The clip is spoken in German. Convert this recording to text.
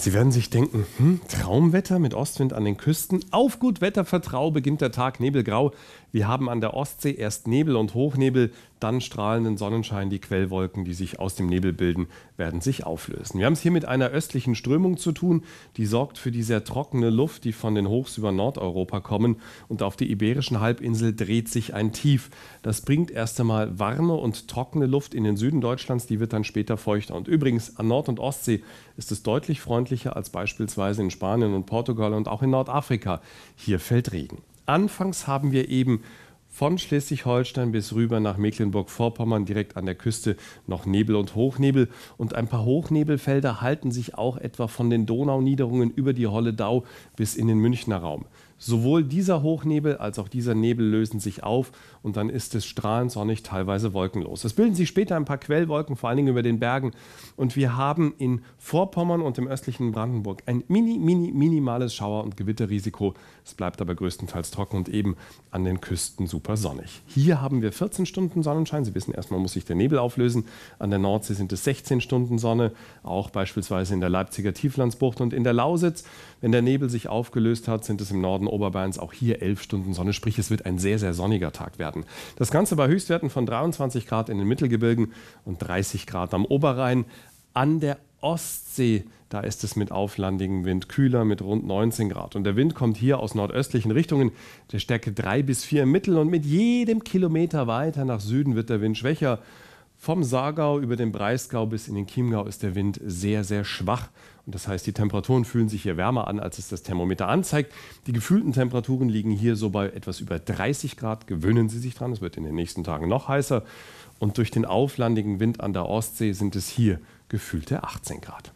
Sie werden sich denken, hm, Traumwetter mit Ostwind an den Küsten. Auf gut Wettervertrau beginnt der Tag nebelgrau. Wir haben an der Ostsee erst Nebel und Hochnebel, dann strahlenden Sonnenschein die Quellwolken, die sich aus dem Nebel bilden, werden sich auflösen. Wir haben es hier mit einer östlichen Strömung zu tun, die sorgt für die sehr trockene Luft, die von den Hochs über Nordeuropa kommen und auf der iberischen Halbinsel dreht sich ein Tief. Das bringt erst einmal warme und trockene Luft in den Süden Deutschlands, die wird dann später feuchter. Und übrigens an Nord- und Ostsee ist es deutlich freundlicher als beispielsweise in Spanien und Portugal und auch in Nordafrika. Hier fällt Regen. Anfangs haben wir eben von Schleswig-Holstein bis rüber nach Mecklenburg-Vorpommern direkt an der Küste noch Nebel und Hochnebel. Und ein paar Hochnebelfelder halten sich auch etwa von den Donauniederungen über die Holledau bis in den Münchner Raum. Sowohl dieser Hochnebel als auch dieser Nebel lösen sich auf und dann ist es strahlend sonnig, teilweise wolkenlos. Es bilden sich später ein paar Quellwolken, vor allen Dingen über den Bergen. Und wir haben in Vorpommern und im östlichen Brandenburg ein mini, mini, minimales Schauer- und Gewitterrisiko. Es bleibt aber größtenteils trocken und eben an den Küsten super super sonnig. Hier haben wir 14 Stunden Sonnenschein. Sie wissen, erstmal muss sich der Nebel auflösen. An der Nordsee sind es 16 Stunden Sonne, auch beispielsweise in der Leipziger Tieflandsbucht und in der Lausitz. Wenn der Nebel sich aufgelöst hat, sind es im Norden Oberbayerns auch hier 11 Stunden Sonne. Sprich, es wird ein sehr, sehr sonniger Tag werden. Das Ganze bei Höchstwerten von 23 Grad in den Mittelgebirgen und 30 Grad am Oberrhein. An der Ostsee, da ist es mit auflandigem Wind kühler mit rund 19 Grad. Und der Wind kommt hier aus nordöstlichen Richtungen der Stärke 3 bis 4 im Mittel und mit jedem Kilometer weiter nach Süden wird der Wind schwächer. Vom Saargau über den Breisgau bis in den Chiemgau ist der Wind sehr, sehr schwach. Und das heißt, die Temperaturen fühlen sich hier wärmer an, als es das Thermometer anzeigt. Die gefühlten Temperaturen liegen hier so bei etwas über 30 Grad. Gewöhnen Sie sich dran, es wird in den nächsten Tagen noch heißer. Und durch den auflandigen Wind an der Ostsee sind es hier gefühlte 18 Grad.